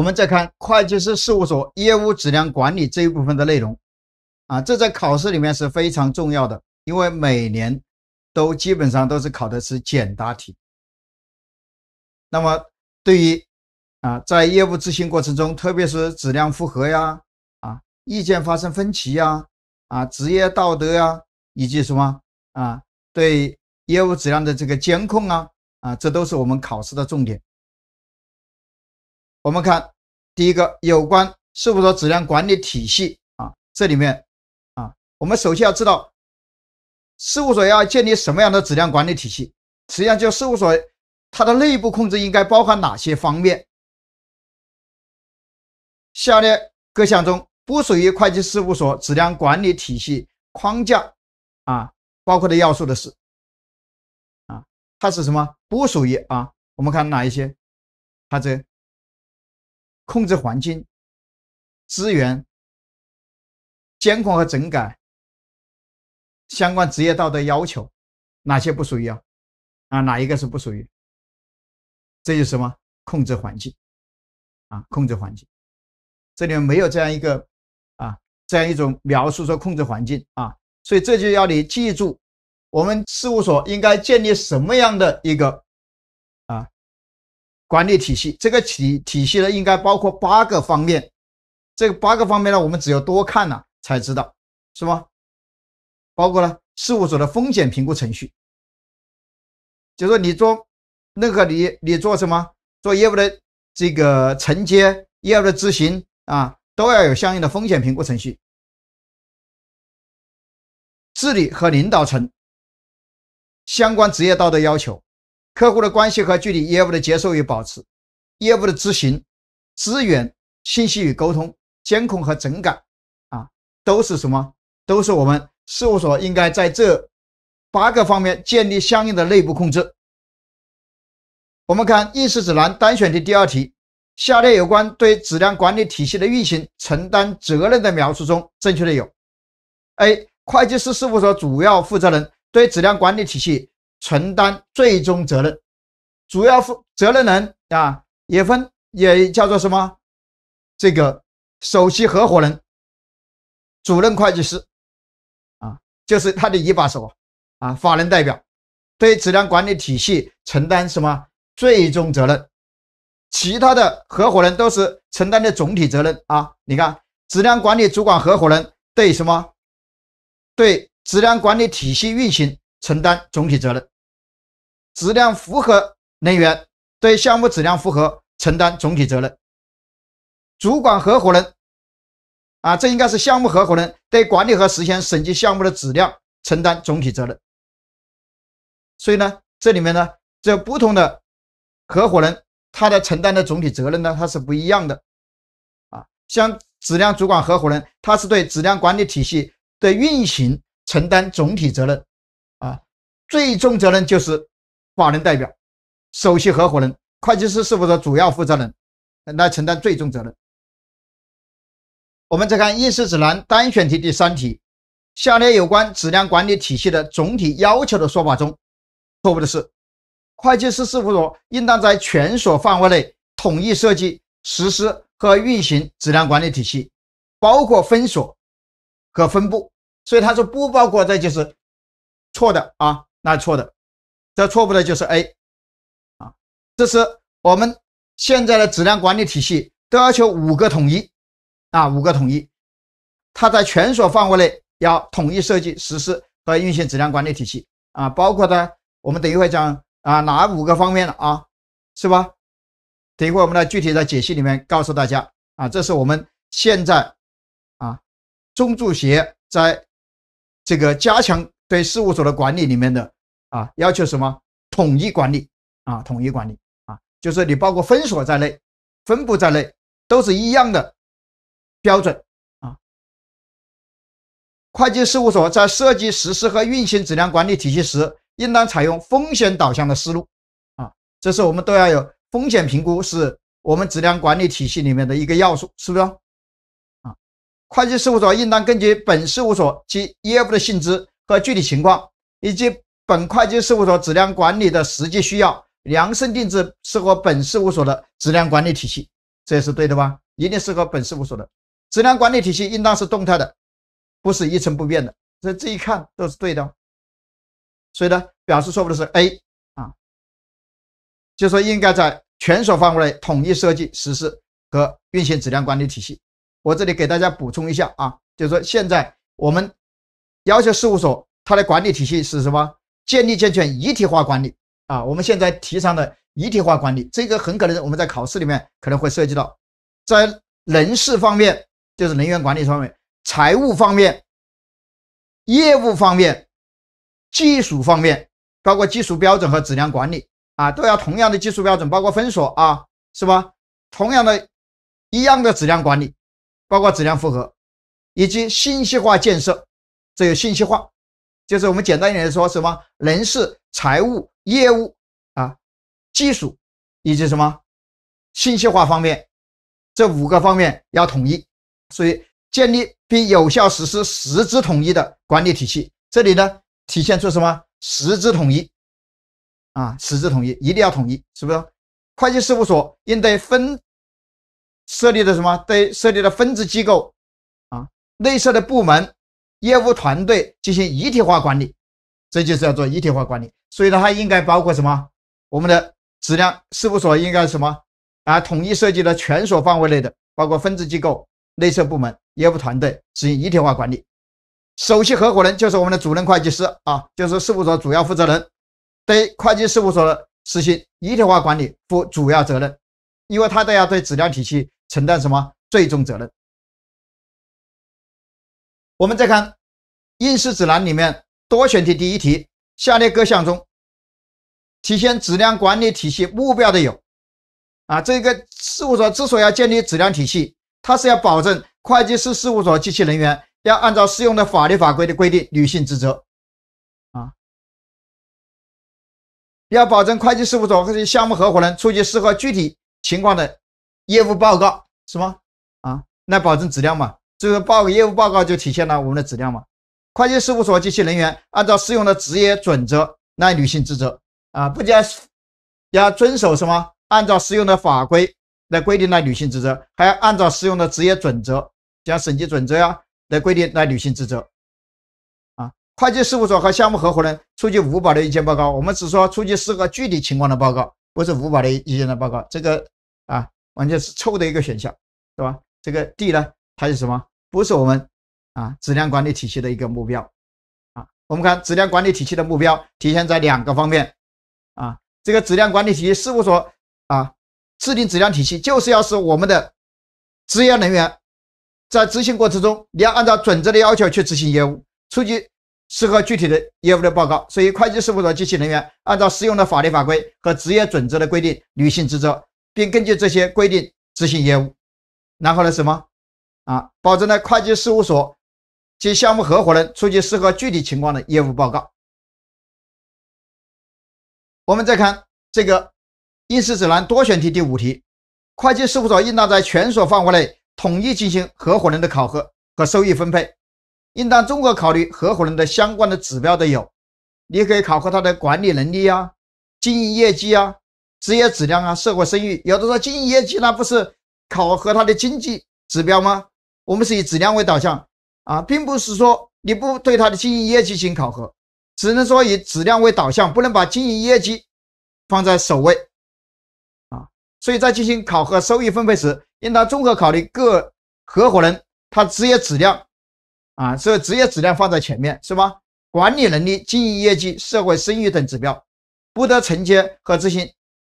我们再看会计师事务所业务质量管理这一部分的内容，啊，这在考试里面是非常重要的，因为每年都基本上都是考的是简答题。那么，对于啊，在业务执行过程中，特别是质量复核呀、啊，意见发生分歧呀、啊，职业道德呀，以及什么啊，对业务质量的这个监控啊、啊，这都是我们考试的重点。我们看第一个有关事务所质量管理体系啊，这里面啊，我们首先要知道事务所要建立什么样的质量管理体系，实际上就事务所它的内部控制应该包含哪些方面。下列各项中不属于会计事务所质量管理体系框架啊包括的要素的是啊，它是什么？不属于啊，我们看哪一些，它这。控制环境、资源、监控和整改，相关职业道德要求，哪些不属于啊？啊，哪一个是不属于？这就是什么？控制环境啊，控制环境，这里面没有这样一个啊，这样一种描述说控制环境啊，所以这就要你记住，我们事务所应该建立什么样的一个。管理体系这个体体系呢，应该包括八个方面。这个八个方面呢，我们只有多看了才知道，是吧？包括呢，事务所的风险评估程序，就说你做任何你你做什么做业务的这个承接业务的执行啊，都要有相应的风险评估程序。治理和领导层相关职业道德要求。客户的关系和具体业务的接受与保持，业务的执行、资源、信息与沟通、监控和整改，啊，都是什么？都是我们事务所应该在这八个方面建立相应的内部控制。我们看应试指南单选题第二题：下列有关对质量管理体系的运行承担责任的描述中，正确的有。A. 会计师事务所主要负责人对质量管理体系。承担最终责任，主要负责任人啊，也分也叫做什么？这个首席合伙人、主任会计师啊，就是他的一把手啊，法人代表对质量管理体系承担什么最终责任？其他的合伙人都是承担的总体责任啊。你看，质量管理主管合伙人对什么？对质量管理体系运行承担总体责任。质量符合人员对项目质量符合承担总体责任，主管合伙人啊，这应该是项目合伙人对管理和实现审计项目的质量承担总体责任。所以呢，这里面呢，这不同的合伙人他的承担的总体责任呢，它是不一样的啊。像质量主管合伙人，他是对质量管理体系的运行承担总体责任啊，最终责任就是。法人代表、首席合伙人、会计师事务所主要负责人来承担最终责任。我们再看应试指南单选题第三题：下列有关质量管理体系的总体要求的说法中，错误的是？会计师事务所应当在全所范围内统一设计、实施和运行质量管理体系，包括分所和分部。所以他说不包括，这就是错的啊，那是错的。这错误的就是 A，啊，这是我们现在的质量管理体系都要求五个统一，啊，五个统一，它在全所范围内要统一设计、实施和运行质量管理体系，啊，包括呢，我们等一会讲啊哪五个方面了啊，是吧？等一会我们来具体在解析里面告诉大家，啊，这是我们现在啊中注协在这个加强对事务所的管理里面的。啊，要求什么？统一管理啊，统一管理啊，就是你包括分所在内、分部在内，都是一样的标准啊。会计事务所在设计、实施和运行质量管理体系时，应当采用风险导向的思路啊。这是我们都要有风险评估，是我们质量管理体系里面的一个要素，是不是？啊，会计事务所应当根据本事务所及业务的性质和具体情况以及。本会计事务所质量管理的实际需要，量身定制适合本事务所的质量管理体系，这也是对的吧？一定适合本事务所的质量管理体系应当是动态的，不是一成不变的。这这一看都是对的，所以呢，表示错误的是 A 啊，就说应该在全所范围内统一设计、实施和运行质量管理体系。我这里给大家补充一下啊，就是说现在我们要求事务所它的管理体系是什么？建立健全一体化管理啊，我们现在提倡的一体化管理，这个很可能我们在考试里面可能会涉及到，在人事方面，就是人员管理方面，财务方面，业务方面，技术方面，包括技术标准和质量管理啊，都要同样的技术标准，包括分所啊，是吧？同样的，一样的质量管理，包括质量负荷，以及信息化建设，这有信息化。就是我们简单一点来说，什么人事、财务、业务啊、技术，以及什么信息化方面，这五个方面要统一。所以，建立并有效实施实质统一的管理体系，这里呢体现出什么实质统一啊？实质统一一定要统一，是不是？会计事务所应对分设立的什么对设立的分支机构啊、内设的部门。业务团队进行一体化管理，这就是要做一体化管理。所以它应该包括什么？我们的质量事务所应该什么啊？统一设计的全所范围内的，包括分支机构内设部门、业务团队实行一体化管理。首席合伙人就是我们的主任会计师啊，就是事务所主要负责人，对会计事务所的实行一体化管理负主要责任，因为他都要对质量体系承担什么最终责任。我们再看应试指南里面多选题第一题：下列各项中体现质量管理体系目标的有啊，这个事务所之所以要建立质量体系，它是要保证会计师事务所及其人员要按照适用的法律法规的规定履行职责啊，要保证会计事务所和项目合伙人出具适合具体情况的业务报告是吗？啊，来保证质量嘛。这个报业务报告就体现了我们的质量嘛？会计事务所及其人员按照适用的职业准则来履行职责啊，不仅要遵守什么，按照适用的法规来规定来履行职责，还要按照适用的职业准则，像审计准则呀来规定来履行职责啊。会计事务所和项目合伙人出具无保留意见报告，我们只说出具四个具体情况的报告，不是无保留意见的报告，这个啊完全是错误的一个选项，是吧？这个 D 呢，它是什么？不是我们啊，质量管理体系的一个目标啊。我们看质量管理体系的目标体现在两个方面啊。这个质量管理体系事务所啊，制定质量体系，就是要使我们的职业人员在执行过程中，你要按照准则的要求去执行业务，出具适合具体的业务的报告。所以，会计事务所及其人员按照适用的法律法规和职业准则的规定履行职责，并根据这些规定执行业务。然后呢，什么？啊，保证呢，会计事务所及项目合伙人出具适合具体情况的业务报告。我们再看这个应试指南多选题第五题，会计事务所应当在全所范围内统一进行合伙人的考核和收益分配，应当综合考虑合伙人的相关的指标的有，你可以考核他的管理能力啊、经营业绩啊、职业质量啊、社会声誉。有的说经营业绩那不是考核他的经济指标吗？我们是以质量为导向，啊，并不是说你不对他的经营业绩进行考核，只能说以质量为导向，不能把经营业绩放在首位，啊，所以在进行考核收益分配时，应当综合考虑各合伙人他职业质量，啊，所以职业质量放在前面是吧？管理能力、经营业绩、社会声誉等指标，不得承接和执行，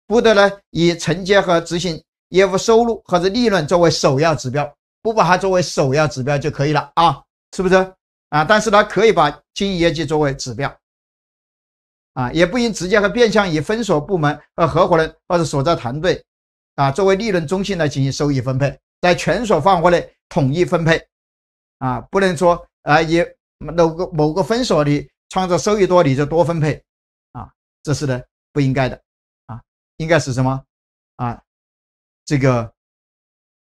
不得呢以承接和执行业务收入或者利润作为首要指标。不把它作为首要指标就可以了啊，是不是啊？但是它可以把经营业绩作为指标啊，也不应直接和变相以分所部门和合伙人或者所在团队啊作为利润中心来进行收益分配，在全所范围内统一分配啊，不能说啊，以某个某个分所的创造收益多你就多分配啊，这是呢不应该的啊，应该是什么啊？这个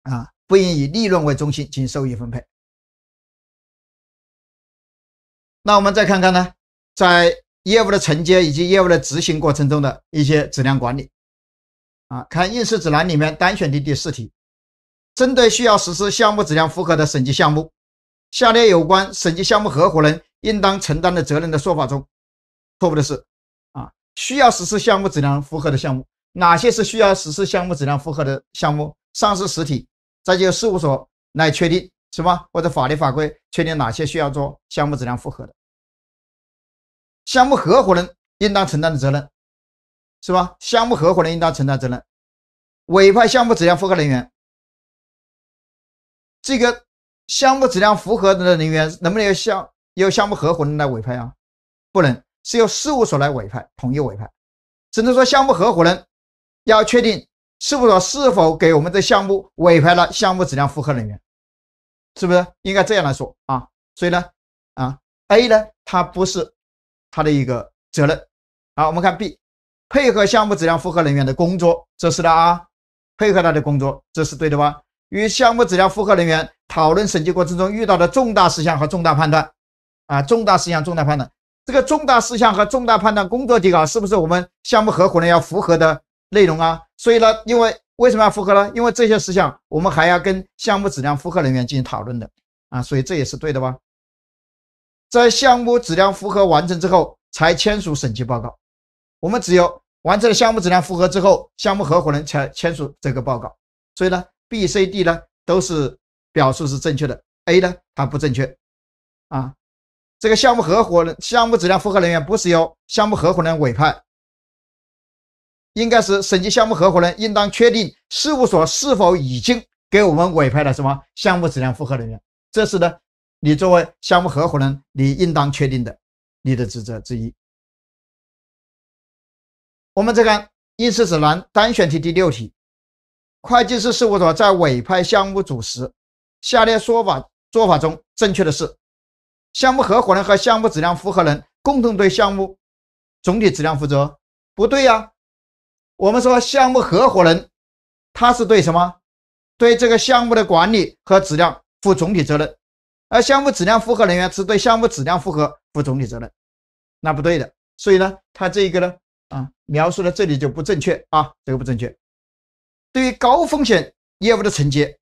啊。不应以利润为中心进行收益分配。那我们再看看呢，在业务的承接以及业务的执行过程中的一些质量管理。啊，看应试指南里面单选题第四题，针对需要实施项目质量复核的审计项目，下列有关审计项目合伙人应当承担的责任的说法中，错误的是啊？需要实施项目质量复核的项目，哪些是需要实施项目质量复核的项目？上市实体。再由事务所来确定，是吧？或者法律法规确定哪些需要做项目质量复核的，项目合伙人应当承担的责任，是吧？项目合伙人应当承担责任。委派项目质量复核人员，这个项目质量复核的人员能不能由项由项目合伙人来委派啊？不能，是由事务所来委派，统一委派。只能说项目合伙人要确定。是不是是否给我们的项目委派了项目质量复核人员？是不是应该这样来说啊？所以呢，啊，A 呢，它不是它的一个责任。好，我们看 B，配合项目质量复核人员的工作，这是的啊，配合他的工作，这是对的吧？与项目质量复核人员讨论审计过程中遇到的重大事项和重大判断，啊，重大事项、重大判断，这个重大事项和重大判断工作底稿，是不是我们项目合伙人要符合的内容啊？所以呢，因为为什么要复核呢？因为这些事项我们还要跟项目质量复核人员进行讨论的啊，所以这也是对的吧？在项目质量复核完成之后才签署审计报告，我们只有完成了项目质量复核之后，项目合伙人才签署这个报告。所以呢，B、C、D 呢都是表述是正确的，A 呢它不正确啊。这个项目合伙人、项目质量复核人员不是由项目合伙人委派。应该是审计项目合伙人应当确定事务所是否已经给我们委派了什么项目质量复核人员，这是呢？你作为项目合伙人，你应当确定的，你的职责之一。我们再看应试指南单选题第六题：会计师事务所在委派项目组时，下列说法做法中正确的是？项目合伙人和项目质量复核人共同对项目总体质量负责？不对呀。我们说项目合伙人，他是对什么？对这个项目的管理和质量负总体责任。而项目质量复核人员是对项目质量复核负总体责任，那不对的。所以呢，他这个呢，啊，描述的这里就不正确啊，这个不正确。对于高风险业务的承接，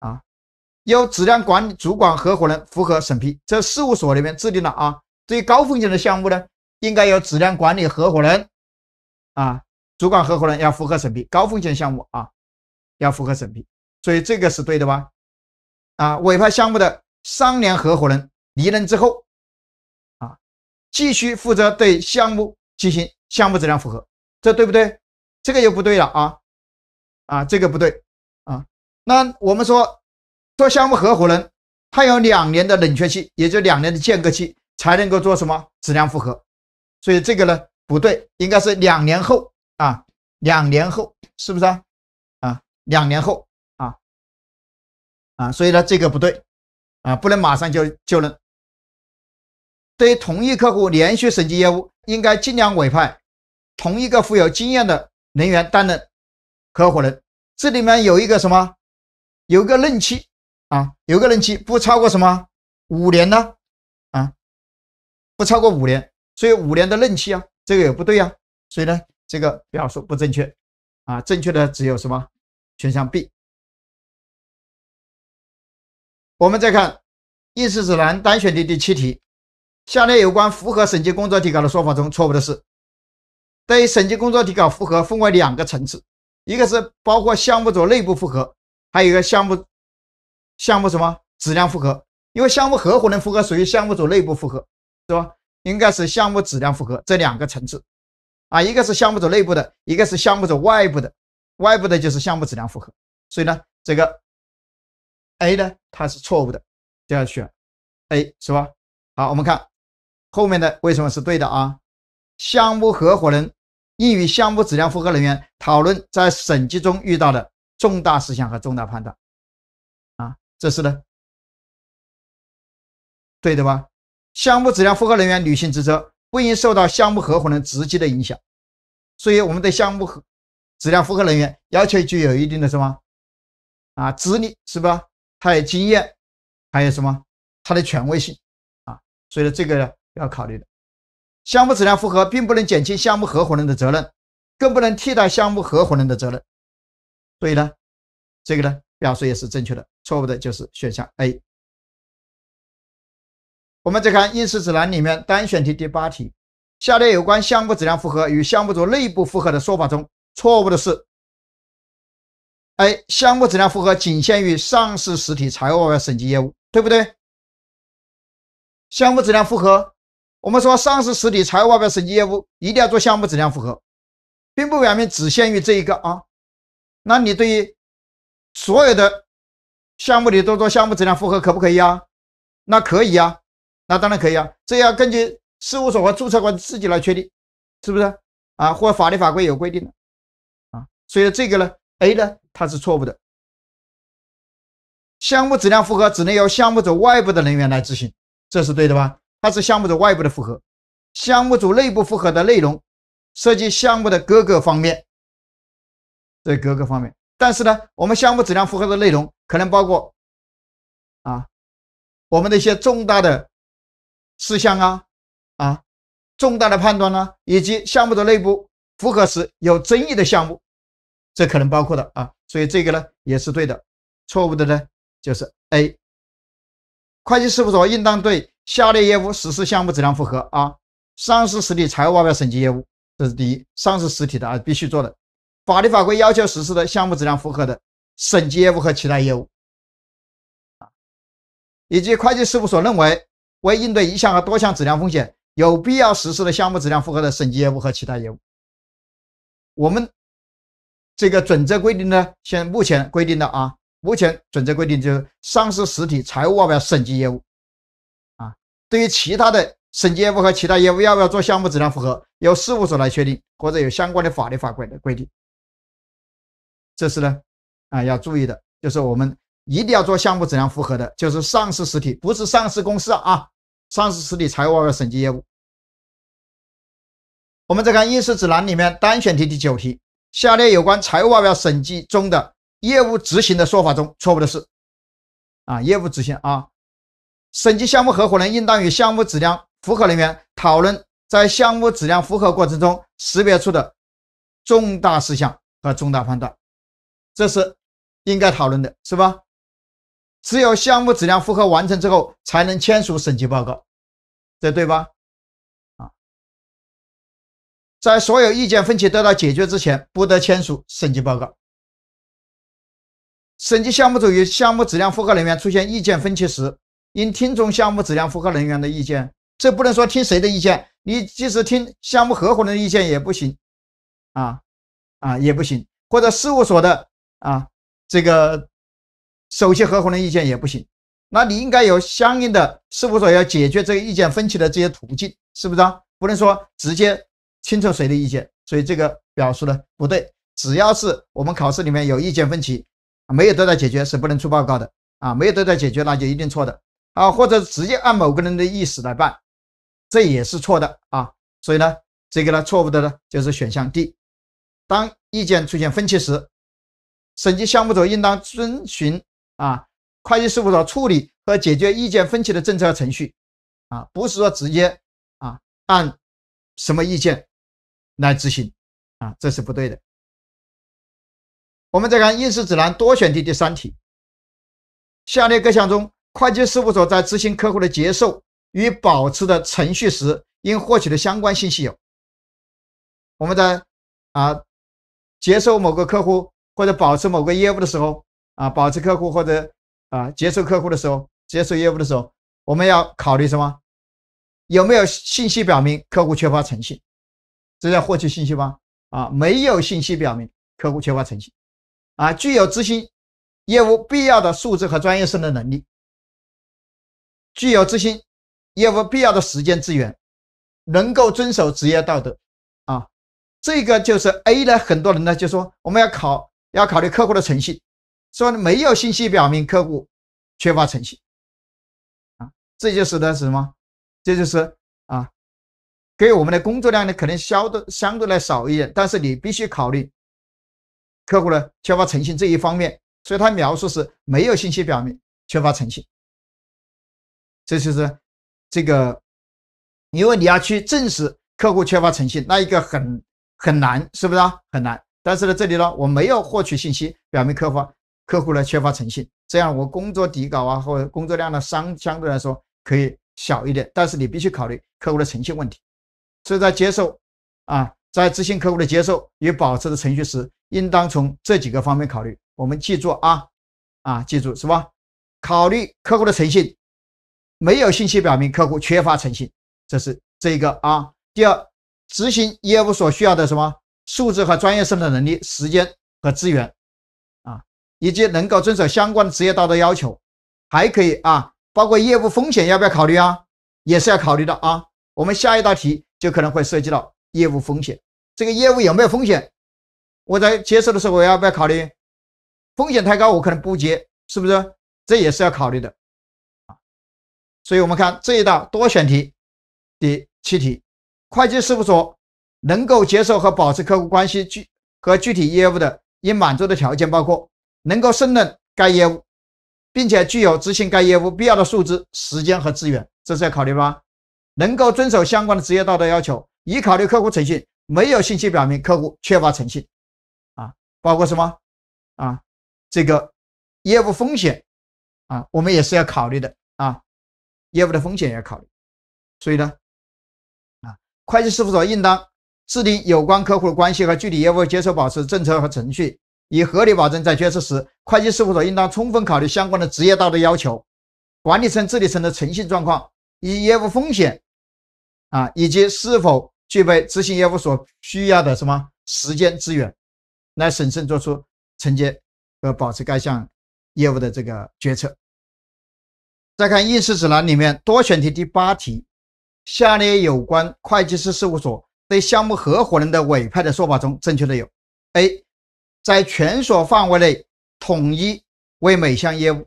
啊，由质量管理主管合伙人符合审批。这事务所里面制定了啊，对于高风险的项目呢，应该由质量管理合伙人，啊。主管合伙人要符合审批高风险项目啊，要符合审批，所以这个是对的吧？啊，委派项目的商联合伙人离任之后，啊，继续负责对项目进行项目质量符合，这对不对？这个又不对了啊！啊，这个不对啊。那我们说做项目合伙人，他有两年的冷却期，也就两年的间隔期，才能够做什么质量符合？所以这个呢不对，应该是两年后。啊，两年后是不是啊？啊，两年后啊啊，所以呢，这个不对啊，不能马上就就能对同一客户连续审计业务，应该尽量委派同一个富有经验的人员担任合伙人。这里面有一个什么？有个任期啊，有个任期不超过什么五年呢？啊，不超过五年，所以五年的任期啊，这个也不对呀。所以呢。这个表述不正确，啊，正确的只有什么？选项 B。我们再看《议事指南》单选题第七题：下列有关符合审计工作底稿的说法中，错误的是？对于审计工作底稿复核分为两个层次，一个是包括项目组内部复核，还有一个项目项目什么质量复核？因为项目合伙人复核属于项目组内部复核，是吧？应该是项目质量复核这两个层次。啊，一个是项目组内部的，一个是项目组外部的。外部的就是项目质量复核，所以呢，这个 A 呢它是错误的，就要选 A 是吧？好，我们看后面的为什么是对的啊？项目合伙人应与项目质量复核人员讨论在审计中遇到的重大事项和重大判断啊，这是呢对的吧？项目质量复核人员履行职责。不应受到项目合伙人直接的影响，所以我们对项目和质量符合人员要求具有一定的什么？啊，资历是吧？他有经验，还有什么？他的权威性啊，所以说这个要考虑的。项目质量符合并不能减轻项目合伙人的责任，更不能替代项目合伙人的责任。所以呢，这个呢表述也是正确的，错误的就是选项 A。我们再看应试指南里面单选题第八题，下列有关项目质量复荷与项目组内部复荷的说法中，错误的是？A. 项目质量复荷仅限于上市实体财务报表审计业务，对不对？项目质量复荷，我们说上市实体财务报表审计业务一定要做项目质量复荷，并不表明只限于这一个啊。那你对于所有的项目里都做项目质量复荷可不可以啊？那可以啊。那当然可以啊，这要根据事务所和注册官自己来确定，是不是啊？或法律法规有规定的啊？所以这个呢，A 呢它是错误的。项目质量负荷只能由项目组外部的人员来执行，这是对的吧？它是项目组外部的负荷，项目组内部负荷的内容涉及项目的各个方面，这各个方面。但是呢，我们项目质量负荷的内容可能包括啊，我们的一些重大的。事项啊啊，重大的判断呢，以及项目的内部复核时有争议的项目，这可能包括的啊，所以这个呢也是对的。错误的呢就是 A，会计事务所应当对下列业务实施项目质量复核啊，上市实体财务报表审计业务，这是第一，上市实体的啊必须做的，法律法规要求实施的项目质量复核的审计业务和其他业务，以及会计事务所认为。为应对一项和多项质量风险，有必要实施的项目质量负荷的审计业务和其他业务，我们这个准则规定呢，现目前规定的啊，目前准则规定就是上市实体财务报表审计业务啊，对于其他的审计业务和其他业务要不要做项目质量负荷，由事务所来确定，或者有相关的法律法规的规定。这是呢啊要注意的，就是我们一定要做项目质量符合的，就是上市实体，不是上市公司啊。上市公司财务报表审计业务，我们再看应试指南里面单选题第九题：下列有关财务报表审计中的业务执行的说法中，错误的是啊？业务执行啊，审计项目合伙人应当与项目质量符合人员讨论在项目质量符合过程中识别出的重大事项和重大判断，这是应该讨论的是吧？只有项目质量复核完成之后，才能签署审计报告，这对吧？啊，在所有意见分歧得到解决之前，不得签署审计报告。审计项目组与项目质量复核人员出现意见分歧时，应听从项目质量复核人员的意见。这不能说听谁的意见，你即使听项目合伙人的意见也不行，啊啊也不行，或者事务所的啊这个。首席合伙人意见也不行，那你应该有相应的事务所要解决这个意见分歧的这些途径，是不是啊？不能说直接听从谁的意见，所以这个表述呢不对。只要是我们考试里面有意见分歧，没有得到解决是不能出报告的啊！没有得到解决那就一定错的啊，或者直接按某个人的意思来办，这也是错的啊！所以呢，这个呢错误的呢就是选项 D。当意见出现分歧时，审计项目组应当遵循。啊，会计事务所处理和解决意见分歧的政策程序，啊，不是说直接啊按什么意见来执行，啊，这是不对的。我们再看应试指南多选题第三题：下列各项中，会计事务所在执行客户的接受与保持的程序时，应获取的相关信息有？我们在啊接受某个客户或者保持某个业务的时候。啊，保持客户或者啊，接触客户的时候，接触业务的时候，我们要考虑什么？有没有信息表明客户缺乏诚信？这叫获取信息吗？啊，没有信息表明客户缺乏诚信。啊，具有执行业务必要的素质和专业性的能力，具有执行业务必要的时间资源，能够遵守职业道德。啊，这个就是 A 呢。很多人呢就说，我们要考要考虑客户的诚信。说没有信息表明客户缺乏诚信啊，这就使得是什么？这就是啊，给我们的工作量呢可能相对相对来少一点，但是你必须考虑客户呢缺乏诚信这一方面，所以他描述是没有信息表明缺乏诚信，这就是这个，因为你要去证实客户缺乏诚信，那一个很很难，是不是啊？很难。但是呢，这里呢我没有获取信息表明客户。客户呢缺乏诚信，这样我工作底稿啊或者工作量的商相对来说可以小一点，但是你必须考虑客户的诚信问题。所以在接受啊在执行客户的接受与保持的程序时，应当从这几个方面考虑。我们记住啊啊，记住是吧？考虑客户的诚信，没有信息表明客户缺乏诚信，这是这一个啊。第二，执行业务所需要的什么素质和专业生的能力、时间和资源。以及能够遵守相关的职业道德要求，还可以啊，包括业务风险要不要考虑啊？也是要考虑的啊。我们下一道题就可能会涉及到业务风险，这个业务有没有风险？我在接受的时候我要不要考虑？风险太高，我可能不接，是不是？这也是要考虑的啊。所以，我们看这一道多选题，第七题：会计事务所能够接受和保持客户关系具和具体业务的，应满足的条件包括。能够胜任该业务，并且具有执行该业务必要的素质、时间和资源，这是要考虑吧？能够遵守相关的职业道德要求，已考虑客户诚信，没有信息表明客户缺乏诚信，啊，包括什么啊？这个业务风险啊，我们也是要考虑的啊，业务的风险也要考虑。所以呢，啊，会计事务所应当制定有关客户关系和具体业务接受、保持政策和程序。以合理保证，在决策时，会计事务所应当充分考虑相关的职业道德要求、管理层、治理层的诚信状况、以业务风险啊，以及是否具备执行业务所需要的什么时间资源，来审慎做出承接和保持该项业务的这个决策。再看应试指南里面多选题第八题，下列有关会计师事务所对项目合伙人的委派的说法中，正确的有 A。在全所范围内统一为每项业务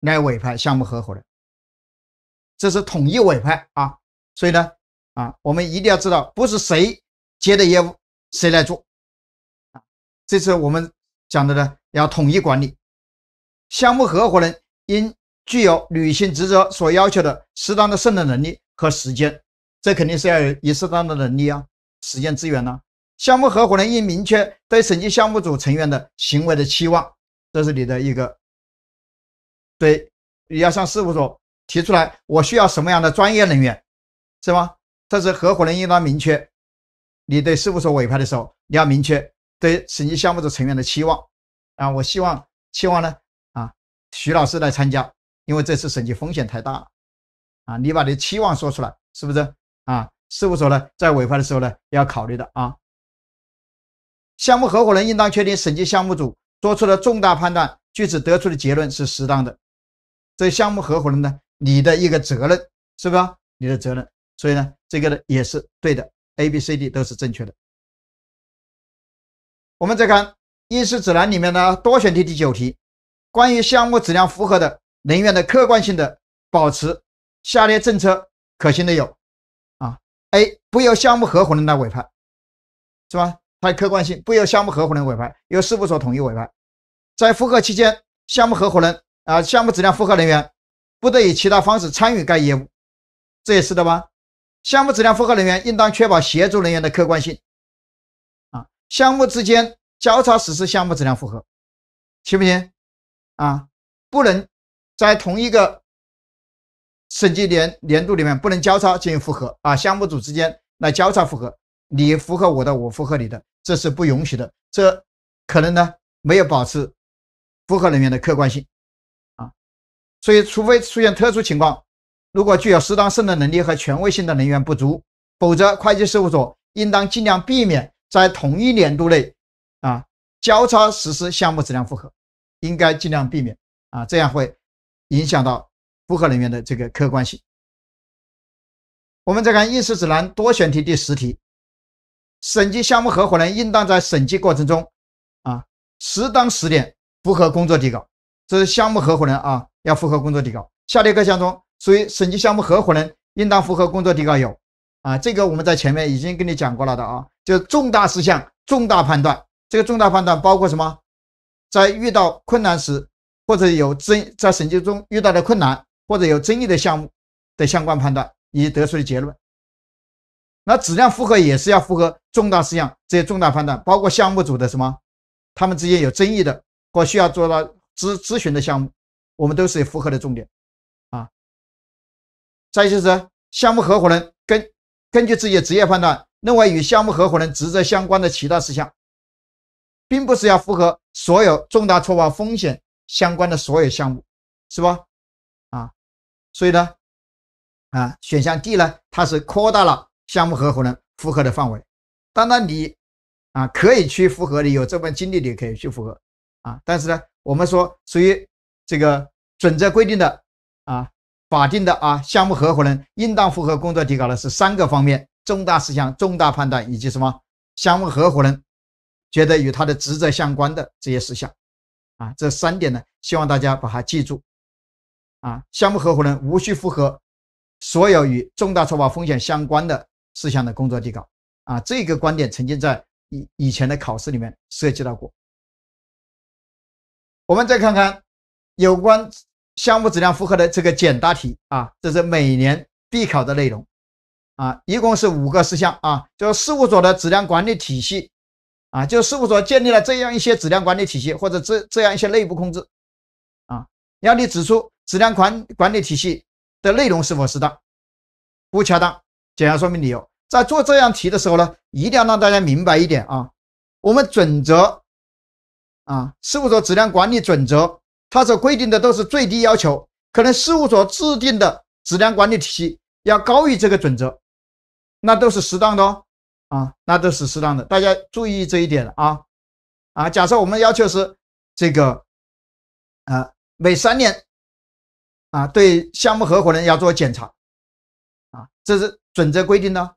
来委派项目合伙人，这是统一委派啊。所以呢，啊，我们一定要知道，不是谁接的业务谁来做啊。这是我们讲的呢，要统一管理。项目合伙人应具有履行职责所要求的适当的胜任能力和时间，这肯定是要有适当的能力啊，时间资源呢。项目合伙人应明确对审计项目组成员的行为的期望，这是你的一个对，你要向事务所提出来，我需要什么样的专业人员，是吗？这是合伙人应当明确，你对事务所委派的时候，你要明确对审计项目组成员的期望。啊，我希望期望呢，啊，徐老师来参加，因为这次审计风险太大了，啊，你把你期望说出来，是不是？啊，事务所呢，在委派的时候呢，要考虑的啊。项目合伙人应当确定审计项目组做出的重大判断，据此得出的结论是适当的。这项目合伙人呢，你的一个责任，是不是？你的责任。所以呢，这个呢也是对的。A、B、C、D 都是正确的。我们再看《应试指南》里面的多选题第九题，关于项目质量符合的人员的客观性的保持，下列政策可行的有啊？A 不由项目合伙人来委派，是吧？它的客观性不由项目合伙人委派，由事务所统一委派。在复核期间，项目合伙人啊，项目质量复核人员不得以其他方式参与该业务，这也是的吧？项目质量复核人员应当确保协助人员的客观性。啊，项目之间交叉实施项目质量复核，行不行？啊，不能在同一个审计年年度里面不能交叉进行复核。啊，项目组之间来交叉复核，你符合我的，我符合你的。这是不允许的，这可能呢没有保持复合人员的客观性啊，所以除非出现特殊情况，如果具有适当胜任能力和权威性的人员不足，否则会计事务所应当尽量避免在同一年度内啊交叉实施项目质量复核，应该尽量避免啊，这样会影响到复合人员的这个客观性。我们再看应试指南多选题第十题。审计项目合伙人应当在审计过程中，啊，适当时点符合工作底稿。这是项目合伙人啊，要符合工作底稿。下列各项中，属于审计项目合伙人应当符合工作底稿有，啊，这个我们在前面已经跟你讲过了的啊，就重大事项、重大判断。这个重大判断包括什么？在遇到困难时，或者有争在审计中遇到的困难，或者有争议的项目的相关判断以及得出的结论。那质量负荷也是要符合重大事项这些重大判断，包括项目组的什么，他们之间有争议的或需要做到咨咨询的项目，我们都是符合的重点啊。再就是项目合伙人根根据自己的职业判断，认为与项目合伙人职责相关的其他事项，并不是要符合所有重大错报风险相关的所有项目，是不？啊，所以呢，啊，选项 D 呢，它是扩大了。项目合伙人符合的范围，当然你啊可以去符合，你有这份经历你可以去符合啊。但是呢，我们说属于这个准则规定的啊法定的啊项目合伙人应当符合工作底稿的是三个方面：重大事项、重大判断以及什么？项目合伙人觉得与他的职责相关的这些事项啊，这三点呢，希望大家把它记住啊。项目合伙人无需符合所有与重大错报风险相关的。事项的工作底稿啊，这个观点曾经在以以前的考试里面涉及到过。我们再看看有关项目质量符合的这个简答题啊，这是每年必考的内容啊，一共是五个事项啊，就事务所的质量管理体系啊，就事务所建立了这样一些质量管理体系或者这这样一些内部控制啊，要你指出质量管管理体系的内容是否适当，不恰当。简要说明理由。在做这样题的时候呢，一定要让大家明白一点啊，我们准则啊，事务所质量管理准则，它所规定的都是最低要求，可能事务所制定的质量管理体系要高于这个准则，那都是适当的哦啊，那都是适当的。大家注意这一点啊啊，假设我们要求是这个，啊，每三年啊，对项目合伙人要做检查啊，这是。准则规定呢？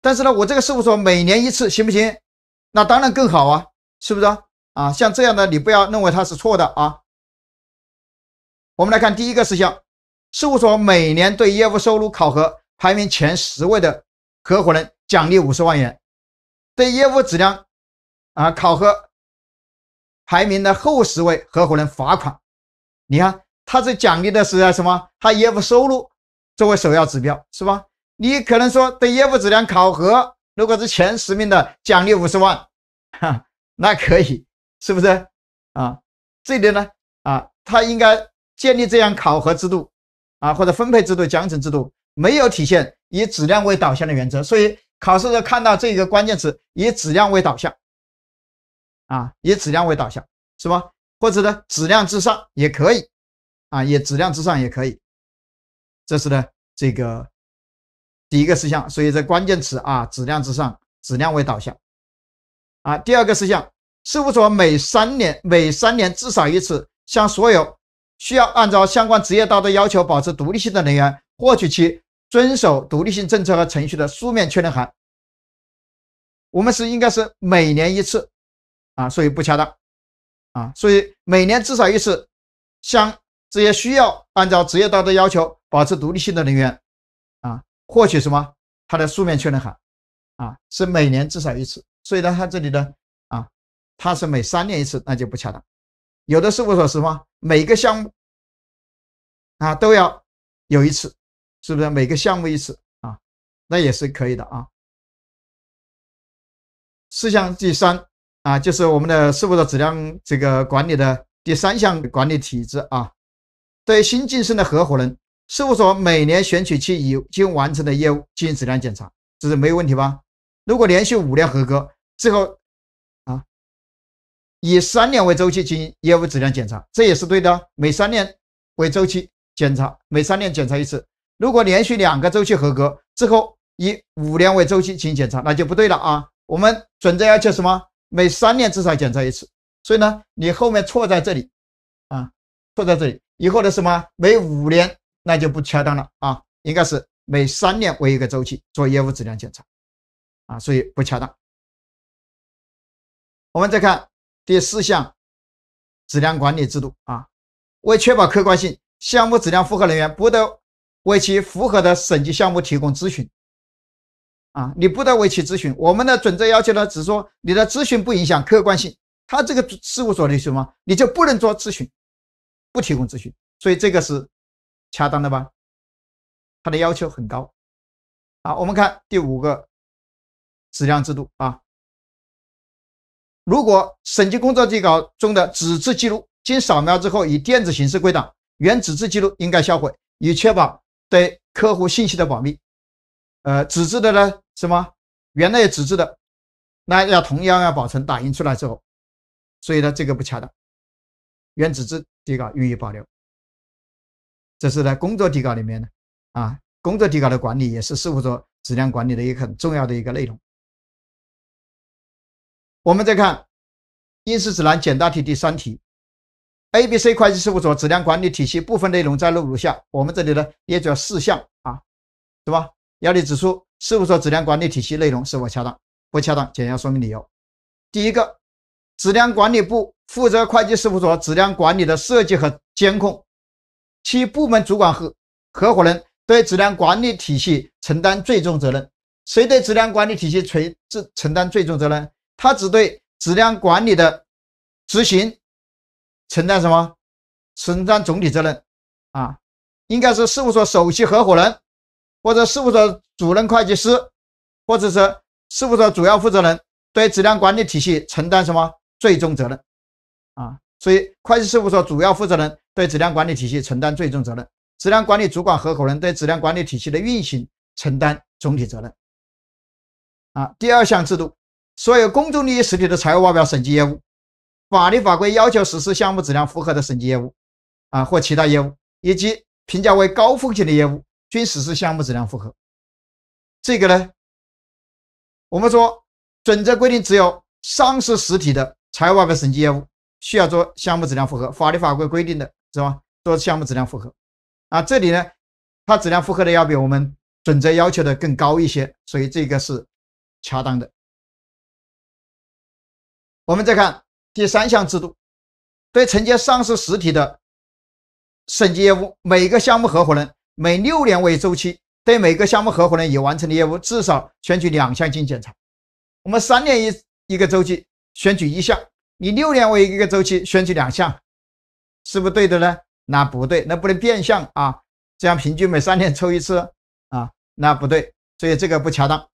但是呢，我这个事务所每年一次行不行？那当然更好啊，是不是啊？啊，像这样的你不要认为它是错的啊。我们来看第一个事项：事务所每年对业务收入考核排名前十位的合伙人奖励五十万元，对业务质量啊考核排名的后十位合伙人罚款。你看，他这奖励的是什么？他业务收入作为首要指标，是吧？你可能说，对业务质量考核，如果是前十名的，奖励五十万，哈，那可以，是不是？啊，这里呢，啊，他应该建立这样考核制度，啊，或者分配制度、奖惩制度，没有体现以质量为导向的原则。所以考试者看到这个关键词“以质量为导向”，啊，以质量为导向，是吧？或者呢，质量至上也可以，啊，也质量至上也可以。这是呢，这个。第一个事项，所以在关键词啊，质量之上，质量为导向，啊，第二个事项，事务所每三年每三年至少一次，向所有需要按照相关职业道德要求保持独立性的人员，获取其遵守独立性政策和程序的书面确认函。我们是应该是每年一次，啊，所以不恰当，啊，所以每年至少一次，向这些需要按照职业道德要求保持独立性的人员。获取什么？他的书面确认函啊，是每年至少一次。所以呢，他这里呢啊，他是每三年一次，那就不恰当。有的事务所是什么？每个项目啊都要有一次，是不是？每个项目一次啊，那也是可以的啊。事项第三啊，就是我们的事务所质量这个管理的第三项管理体制啊，对新晋升的合伙人。事务所每年选取其已经完成的业务进行质量检查，这是没有问题吧？如果连续五年合格之后，啊，以三年为周期进行业务质量检查，这也是对的。每三年为周期检查，每三年检查一次。如果连续两个周期合格之后，以五年为周期进行检查，那就不对了啊！我们准则要求什么？每三年至少检查一次。所以呢，你后面错在这里，啊，错在这里以后的什么？每五年。那就不恰当了啊！应该是每三年为一个周期做业务质量检查啊，所以不恰当。我们再看第四项质量管理制度啊，为确保客观性，项目质量负荷人员不得为其符合的审计项目提供咨询啊，你不得为其咨询。我们的准则要求呢，只说你的咨询不影响客观性，他这个事务所的什么你就不能做咨询，不提供咨询。所以这个是。恰当的吧？它的要求很高。好，我们看第五个质量制度啊。如果审计工作底稿中的纸质记录经扫描之后以电子形式归档，原纸质记录应该销毁，以确保对客户信息的保密。呃，纸质的呢，什么？原来纸质的，那要同样要保存，打印出来之后。所以呢，这个不恰当。原纸质底稿予以保留。这是在工作底稿里面的啊，工作底稿的管理也是事务所质量管理的一个很重要的一个内容。我们再看应试指南简答题第三题，A、B、C 会计事务所质量管理体系部分内容摘录如下，我们这里呢列主要四项啊，是吧？要你指出事务所质量管理体系内容是否恰当，不恰当，简要说明理由。第一个，质量管理部负责会计事务所质量管理的设计和监控。其部门主管和合伙人对质量管理体系承担最终责任。谁对质量管理体系垂直承担最终责任？他只对质量管理的执行承担什么？承担总体责任啊？应该是事务所首席合伙人，或者事务所主任会计师，或者是事务所主要负责人对质量管理体系承担什么最终责任啊？所以，会计事务所主要负责人对质量管理体系承担最终责任，质量管理主管合伙人对质量管理体系的运行承担总体责任。啊，第二项制度，所有公众利益实体的财务报表审计业务，法律法规要求实施项目质量符合的审计业务，啊，或其他业务，以及评价为高风险的业务，均实施项目质量符合。这个呢，我们说准则规定，只有上市实体的财务报表审计业务。需要做项目质量复核，法律法规规定的是吧？做项目质量复核啊，这里呢，它质量复核的要比我们准则要求的更高一些，所以这个是恰当的。我们再看第三项制度，对承接上市实体的审计业务，每个项目合伙人每六年为周期，对每个项目合伙人已完成的业务，至少选取两项进行检查。我们三年一一个周期，选取一项。你六年为一个周期，选取两项，是不对的呢？那不对，那不能变相啊！这样平均每三年抽一次啊，那不对，所以这个不恰当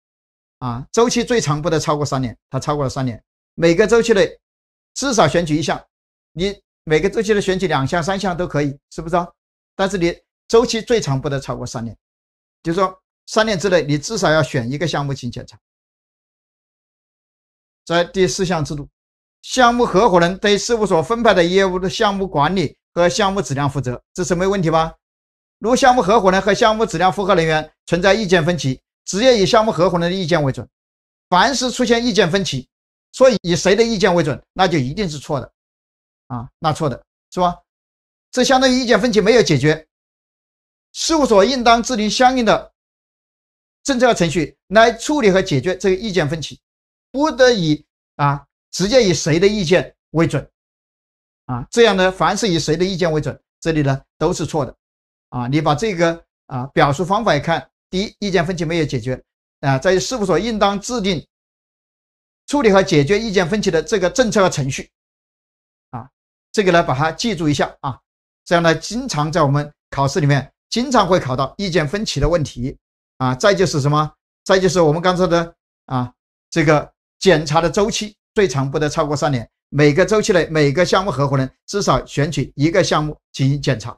啊。周期最长不得超过三年，它超过了三年。每个周期内至少选取一项，你每个周期内选取两项、三项都可以，是不是啊？但是你周期最长不得超过三年，就是说三年之内你至少要选一个项目进行检查。在第四项制度。项目合伙人对事务所分派的业务的项目管理和项目质量负责，这是没问题吧？如项目合伙人和项目质量负荷人员存在意见分歧，直接以项目合伙人的意见为准。凡是出现意见分歧，所以以谁的意见为准，那就一定是错的啊，那错的是吧？这相当于意见分歧没有解决。事务所应当制定相应的政策程序来处理和解决这个意见分歧，不得以啊。直接以谁的意见为准，啊，这样呢？凡是以谁的意见为准，这里呢都是错的，啊，你把这个啊表述方法一看，第一，意见分歧没有解决，啊，在事务所应当制定处理和解决意见分歧的这个政策和程序，啊，这个呢，把它记住一下啊，这样呢，经常在我们考试里面经常会考到意见分歧的问题，啊，再就是什么？再就是我们刚才的啊，这个检查的周期。最长不得超过三年，每个周期内每个项目合伙人至少选取一个项目进行检查。